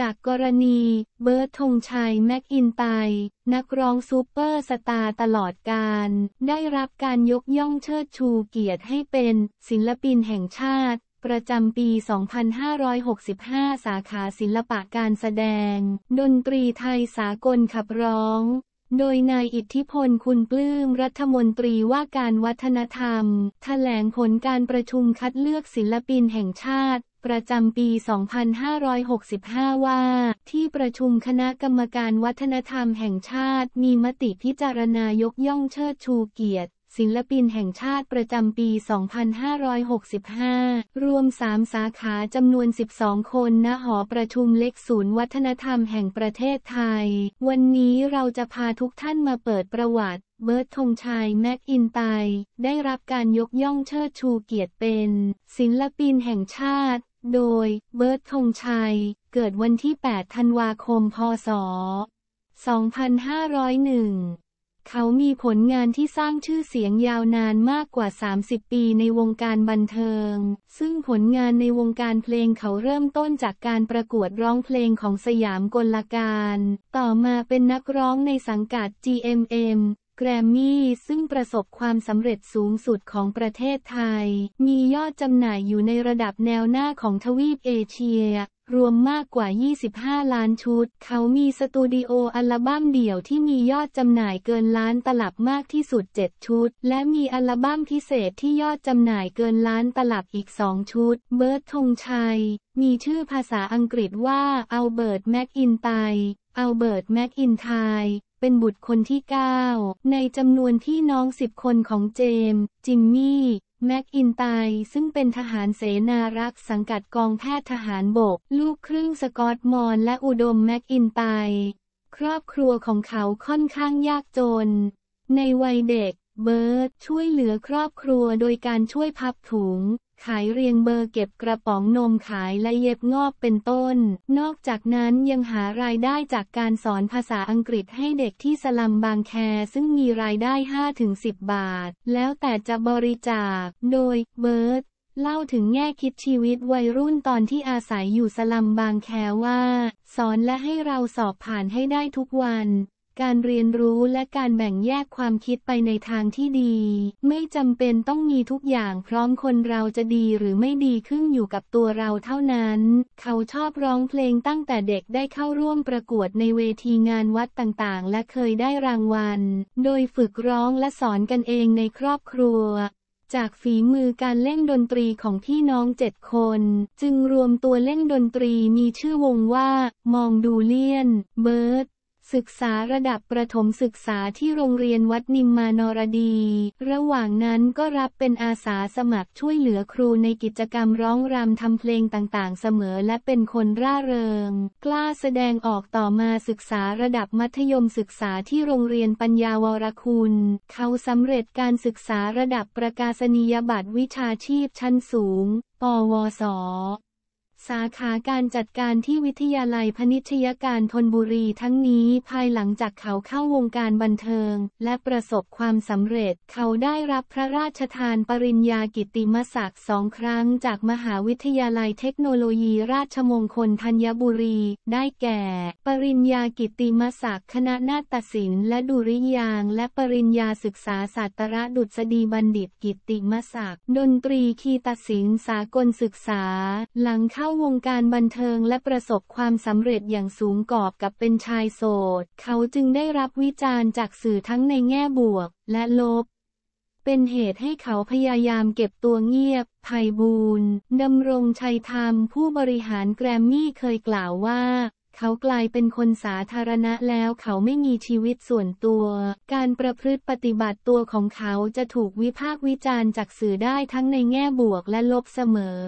จากกรณีเบิร์ตธงชัยแม็กอินไตนักร้องซูเปอร์สตาร์ตลอดการ ได้รับการยกย่องเชิดชูเกียรติให้เป็น ศิลปินแห่งชาติ ประจำปี 2565 สาขาศิลปะการแสดง ดนตรีไทยสากลขับร้อง โดยนายอิทธิพลคุณปลื้มรัฐมนตรีว่าการวัฒนธรรมแถลงผลการประชุมคัดเลือกศิลปินแห่งชาติประจำปี 2565 ว่า ที่ประชุมคณะกรรมการวัฒนธรรมแห่งชาติมีมติพิจารณายกย่องเชิดชูเกียรติ ศิลปินแห่งชาติประจำปี 2565 รวม 3 สาขาจำนวน 12 คน ณหอประชุมเล็กศูนย์วัฒนธรรมแห่งประเทศไทย วันนี้เราจะพาทุกท่านมาเปิดประวัติ เบิร์ตธงชัยแม็กอินไต ได้รับการยกย่องเชิดชูเกียรติเป็น ศิลปินแห่งชาติโดยเบิร์ตธงชัยเกิดวันที่ 8 ธันวาคม พศ 2501 เขามีผลงานที่สร้างชื่อเสียงยาวนานมากกว่า 30 ปีในวงการบันเทิง ซึ่งผลงานในวงการเพลงเขาเริ่มต้นจากการประกวดร้องเพลงของสยามกลการ ต่อมาเป็นนักร้องในสังกัด GMM แกรมมี่ซึ่งประสบความสำเร็จสูงสุดของประเทศไทย มียอดจำหน่ายอยู่ในระดับแนวหน้าของทวีปเอเชียรวมมากกว่า 25 ล้านชุด เขามีสตูดิโออัลบั้มเดี่ยวที่มียอดจำหน่ายเกินล้านตลับมากที่สุด 7 ชุด และมีอัลบั้มพิเศษที่ยอดจำหน่ายเกินล้านตลับอีก 2 ชุด เบิร์ตธงชัย มีชื่อภาษาอังกฤษว่าอัลเบิร์ตแม็กอินไตอัลเบิร์ตแม็กอินไทเป็นบุตรคนที่ 9 ในจำนวนที่น้องสิบคนของเจมส์จิมมี่ แม็กอินไตซึ่งเป็นทหารเสนารักษ์สังกัดกองแพทย์ทหารบก ลูกครึ่งสกอตมอนและอุดมแม็กอินไตครอบครัวของเขาค่อนข้างยากจน ในวัยเด็กเบิร์ตช่วยเหลือครอบครัวโดยการช่วยพับถุงขายเรียงเบอร์เก็บกระป๋องนมขายและเย็บงอบเป็นต้น นอกจากนั้นยังหารายได้จากการสอนภาษาอังกฤษให้เด็กที่สลัมบางแคซึ่งมีรายได้ 5-10 บาท แล้วแต่จะบริจาค โดยเบิร์ตเล่าถึงแง่คิดชีวิตวัยรุ่นตอนที่อาศัยอยู่สลัมบางแคว่า สอนและให้เราสอบผ่านให้ได้ทุกวันการเรียนรู้และการแบ่งแยกความคิดไปในทางที่ดี ไม่จำเป็นต้องมีทุกอย่างพร้อมคนเราจะดีหรือไม่ดีขึ้นอยู่กับตัวเราเท่านั้น เขาชอบร้องเพลงตั้งแต่เด็กได้เข้าร่วมประกวด ในเวทีงานวัดต่างๆและเคยได้รางวัล โดยฝึกร้องและสอนกันเองในครอบครัว จากฝีมือการเล่นดนตรีของพี่น้องเจ็ดคน จึงรวมตัวเล่นดนตรีมีชื่อวงว่า มองดูเลียน เบิร์ดศึกษาระดับประถมศึกษาที่โรงเรียนวัดนิมมานรดี ระหว่างนั้นก็รับเป็นอาสาสมัครช่วยเหลือครูในกิจกรรมร้องรำทำเพลงต่างๆ เสมอและเป็นคนร่าเริง กล้าแสดงออกต่อมาศึกษาระดับมัธยมศึกษาที่โรงเรียนปัญญาวรคุณ เขาสำเร็จการศึกษาระดับประกาศนียบัตรวิชาชีพชั้นสูง ปวสสาขาการจัดการที่วิทยาลัยพนิชยการทนบุรีทั้งนี้ภายหลังจากเขาเข้าวงการบันเทิง และประสบความสำเร็จ เขาได้รับพระราชทานปริญญากิติมศักดิ์สองครั้งจากมหาวิทยาลัยเทคโนโลยีราชมงคลธัญบุรี ได้แก่ ปริญญากิติมศักดิ์ คณะนาฏศิลป์และดุริยางและปริญญาศึกษาศาสตรดุษฎีบัณฑิตกิติมศักดิ์ดนตรีคีตศิลป์สากลศึกษา หลังเข้าวงการบันเทิงและประสบความสำเร็จอย่างสูงกอบกับเป็นชายโสด เขาจึงได้รับวิจารณ์จากสื่อทั้งในแง่บวกและลบ เป็นเหตุให้เขาพยายามเก็บตัวเงียบไพบูนดำรงชัยธรรมผู้บริหารแกรมมี่เคยกล่าวว่าเขากลายเป็นคนสาธารณะแล้วเขาไม่มีชีวิตส่วนตัว การประพฤติปฏิบัติตัวของเขาจะถูกวิพากษ์วิจารณ์จากสื่อได้ทั้งในแง่บวกและลบเสมอ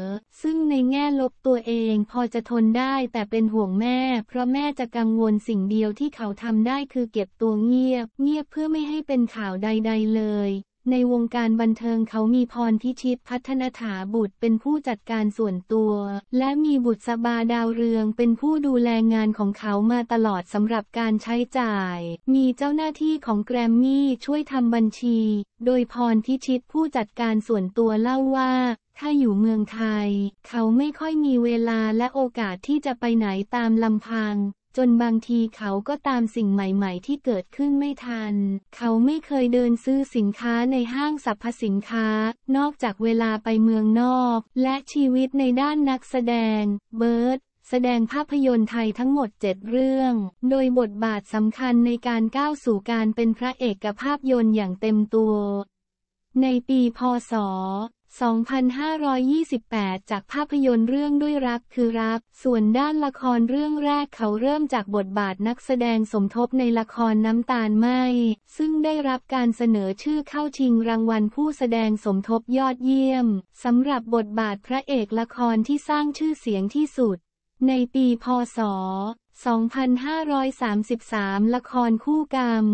ซึ่งในแง่ลบตัวเองพอจะทนได้แต่เป็นห่วงแม่ เพราะแม่จะกังวลสิ่งเดียวที่เขาทำได้คือเก็บตัวเงียบ เงียบเพื่อไม่ให้เป็นข่าวใด ๆเลยในวงการบันเทิงเขามีพรพิชิตพัฒนถาบุตรเป็นผู้จัดการส่วนตัว และมีบุตรสบาดาวเรืองเป็นผู้ดูแลงานของเขามาตลอดสำหรับการใช้จ่าย มีเจ้าหน้าที่ของแกรมมี่ช่วยทำบัญชี โดยพรพิชิตผู้จัดการส่วนตัวเล่าว่า ถ้าอยู่เมืองไทย เขาไม่ค่อยมีเวลาและโอกาสที่จะไปไหนตามลำพังจนบางทีเขาก็ตามสิ่งใหม่ๆที่เกิดขึ้นไม่ทัน เขาไม่เคยเดินซื้อสินค้าในห้างสรรพสินค้า นอกจากเวลาไปเมืองนอก และชีวิตในด้านนักแสดง เบิร์ดแสดงภาพยนตร์ไทยทั้งหมด 7 เรื่อง โดยบทบาทสำคัญในการก้าวสู่การเป็นพระเอกภาพยนตร์อย่างเต็มตัว ในปีพศ2528 จากภาพยนตร์เรื่องด้วยรักคือรัก ส่วนด้านละครเรื่องแรกเขาเริ่มจากบทบาทนักแสดงสมทบในละครน้ำตาลไม้ ซึ่งได้รับการเสนอชื่อเข้าชิงรางวัลผู้แสดงสมทบยอดเยี่ยม สำหรับบทบาทพระเอกละครที่สร้างชื่อเสียงที่สุด ในปีพศ 2533 ละครคู่กรรม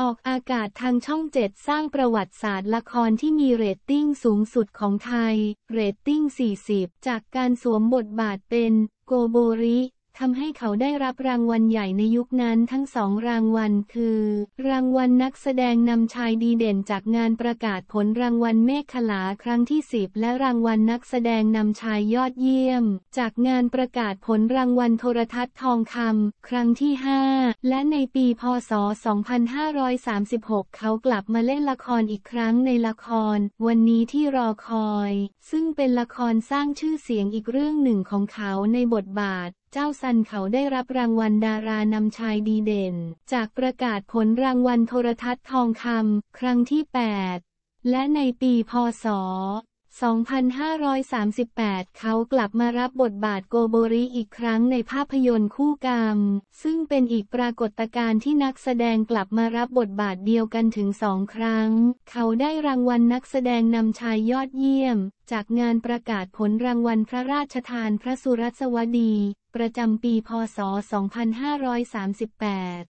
ออกอากาศทางช่องเจ็ดสร้างประวัติศาสตร์ละครที่มีเรตติ้งสูงสุดของไทย เรตติ้ง 40 จากการสวมบทบาทเป็น โกโบริทำให้เขาได้รับรางวัลใหญ่ในยุคนั้นทั้งสองรางวัลคือ รางวัลนักแสดงนำชายดีเด่นจากงานประกาศผลรางวัลเมฆขลาครั้งที่ 10 และรางวัลนักแสดงนำชายยอดเยี่ยมจากงานประกาศผลรางวัลโทรทัศน์ทองคำครั้งที่ 5 และในปีพศ 2536 เขากลับมาเล่นละครอีกครั้งในละคร วันนี้ที่รอคอย ซึ่งเป็นละครสร้างชื่อเสียงอีกเรื่องหนึ่งของเขาในบทบาทเจ้าซันเขาได้รับรางวัลดารานำชายดีเด่น จากประกาศผลรางวัลโทรทัศน์ทองคำครั้งที่ 8 และในปีพศ 2538 เขากลับมารับบทบาทโกโบริอีกครั้งในภาพยนตร์คู่กรรม ซึ่งเป็นอีกปรากฏการณ์ที่นักแสดงกลับมารับบทบาทเดียวกันถึงสองครั้ง เขาได้รางวัลนักแสดงนำชายยอดเยี่ยม จากงานประกาศผลรางวัลพระราชทานพระสุรสวดีประจำปี พศ 2538